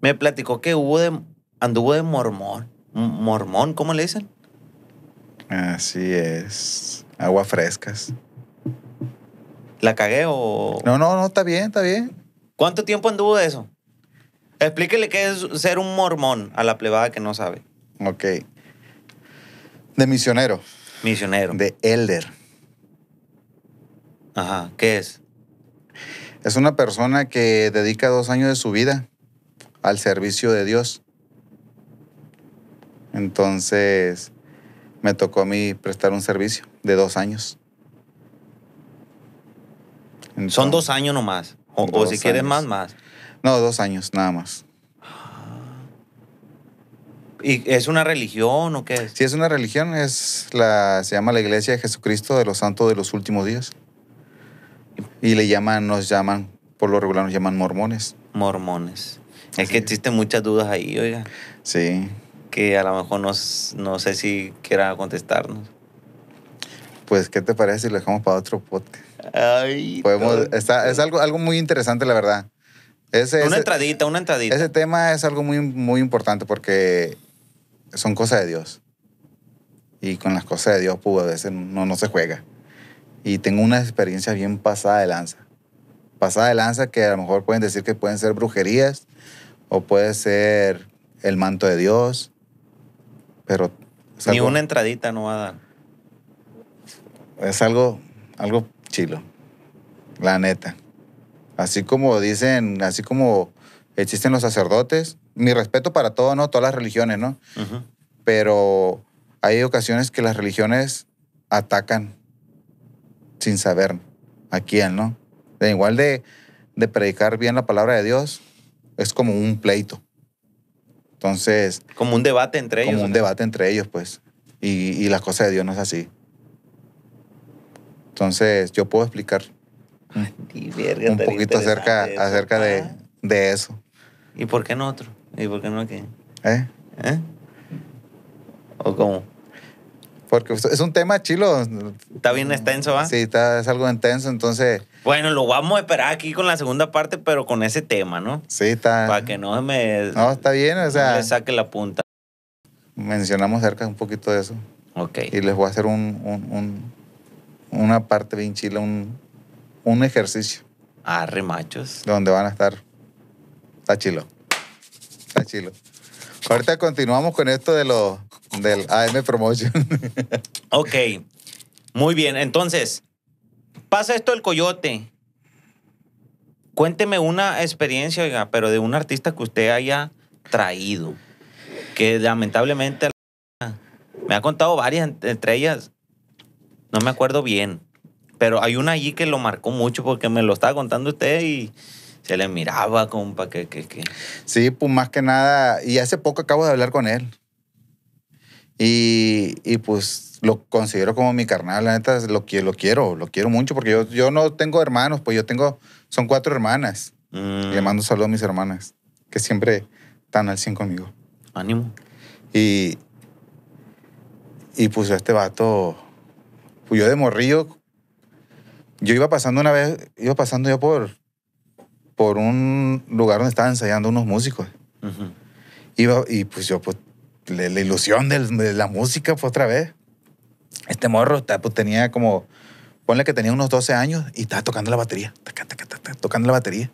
me platicó que hubo de, anduvo de mormón. ¿Mormón? ¿Cómo le dicen? Así es. Aguas frescas. ¿La cagué o...? No, no, no, está bien, está bien. ¿Cuánto tiempo anduvo de eso? Explíquele qué es ser un mormón a la plebada que no sabe. Ok. De misionero. Misionero. De elder. Ajá, ¿qué es? Es una persona que dedica dos años de su vida al servicio de Dios. Entonces, me tocó a mí prestar un servicio de dos años. Son dos años nomás. O, o si quieren más, más. No, dos años, nada más. ¿Y es una religión o qué es? Sí, es una religión, es la, se llama la Iglesia de Jesucristo de los Santos de los Últimos Días. Y le llaman, nos llaman, por lo regular nos llaman mormones. Mormones. Es que existen muchas dudas ahí, oiga. Sí. Que a lo mejor no, no sé si quiera contestarnos. Pues, ¿qué te parece si lo dejamos para otro podcast? Ay, es algo, algo muy interesante, la verdad. Ese, una entradita, una entradita. Ese tema es algo muy, muy importante porque son cosas de Dios. Y con las cosas de Dios, pues, a veces no se juega. Y tengo una experiencia bien pasada de lanza pasada de lanza que a lo mejor pueden decir que pueden ser brujerías o puede ser el manto de Dios, pero... Ni una entradita no va a dar. Es algo, algo chilo, la neta. Así como dicen, así como existen los sacerdotes, mi respeto para todo, ¿no? Todas las religiones, ¿no? Pero hay ocasiones que las religiones atacan sin saber a quién, ¿no? igual de, predicar bien la palabra de Dios, es como un pleito. Entonces. Como un debate entre ellos. Como un debate entre ellos, pues. Y, y la cosa de Dios no es así. Entonces, yo puedo explicar un poquito acerca, acerca ah. de, eso. ¿Y por qué no otro? ¿Y por qué no qué? ¿Eh? ¿Eh? ¿O cómo? Porque es un tema chilo. Está bien extenso, ¿va? Sí, está, es algo intenso, entonces bueno, lo vamos a esperar aquí con la segunda parte, pero con ese tema, ¿no? Sí, está. Para que no me. No, está bien, o sea. saque la punta. Mencionamos cerca un poquito de eso. Ok. Y les voy a hacer un, un una parte bien chila, un, un ejercicio. Ah, remachos. Donde van a estar. Está chilo. Está chilo. Ahorita continuamos con esto de lo, del AM Promotion. ok. Muy bien. Entonces, pasa esto del coyote. Cuénteme una experiencia, pero de un artista que usted haya traído, que lamentablemente me ha contado varias, entre ellas, no me acuerdo bien, pero hay una allí que lo marcó mucho porque me lo estaba contando usted y se le miraba, compa, que, que, que. Sí, pues más que nada, y hace poco acabo de hablar con él. Y, y pues lo considero como mi carnal, la neta, lo, lo quiero, lo quiero mucho, porque yo, yo no tengo hermanos, pues yo tengo, son cuatro hermanas. Mm. Le mando saludos a mis hermanas, que siempre están al 100 conmigo. Ánimo. Y, y pues este vato, pues yo de morrillo, yo iba pasando una vez, iba pasando yo por, por un lugar donde estaban ensayando unos músicos. iba, y pues yo, pues, la, ilusión de, la música, fue pues, otra vez. Este morro pues, tenía como, ponle que tenía unos 12 años y estaba tocando la batería, tocando la batería.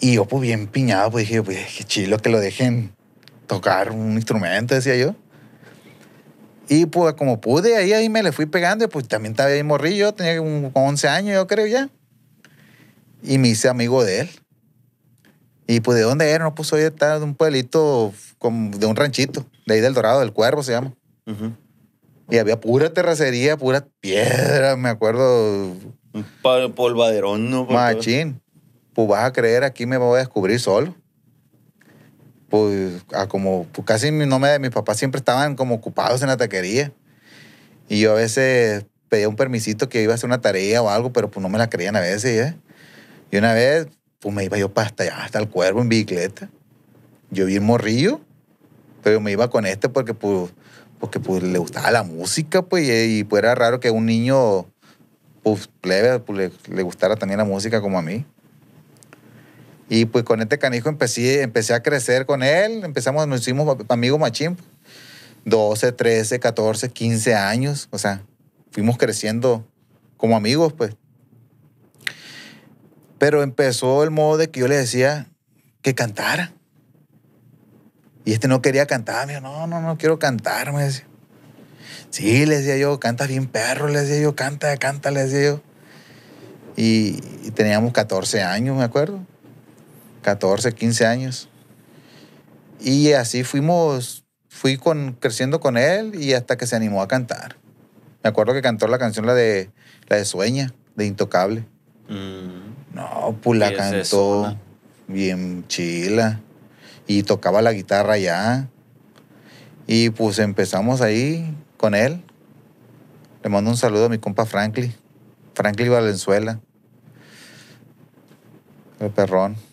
Y yo pues bien piñado, pues dije, pues qué chilo que lo dejen tocar un instrumento, decía yo. Y pues como pude, ahí, ahí me le fui pegando, y, pues también estaba ahí morrillo, tenía como 11 años yo creo ya. Y me hice amigo de él. Y pues de dónde era, no, pues soy de, de un pueblito, como de un ranchito, de ahí del Dorado, del Cuervo se llama. Y había pura terracería, pura piedra, me acuerdo. Un polvaderón, ¿no? Machín. Pues vas a creer, aquí me voy a descubrir solo. Pues, a como, pues casi no me, mis papás siempre estaban como ocupados en la taquería. Y yo a veces pedía un permisito que iba a hacer una tarea o algo, pero pues no me la creían a veces, ¿eh? Y una vez, pues me iba yo para hasta allá, hasta el cuervo en bicicleta. Yo vi el morrillo, pero me iba con este porque pues porque pues, le gustaba la música, pues, y, pues era raro que un niño pues, plebe pues, le, gustara también la música como a mí. Y pues con este canijo empecé, empecé a crecer con él, empezamos, nos hicimos amigos machín, 12, 13, 14, 15 años, o sea, fuimos creciendo como amigos, pues. Pero empezó el modo de que yo le decía que cantara. Y este no quería cantar, me dijo, no, no, no quiero cantar, me decía. Sí, le decía yo, canta bien perro, le decía yo, canta, canta, le decía yo. Y, teníamos 14 años, me acuerdo. 14, 15 años. Y así fuimos, fui con, creciendo con él y hasta que se animó a cantar. Me acuerdo que cantó la canción, la de, la de Sueña, de Intocable. Mm. No, pues la cantó bien chila y tocaba la guitarra ya. Y pues empezamos ahí con él. Le mando un saludo a mi compa Franklin, Franklin Valenzuela. El perrón.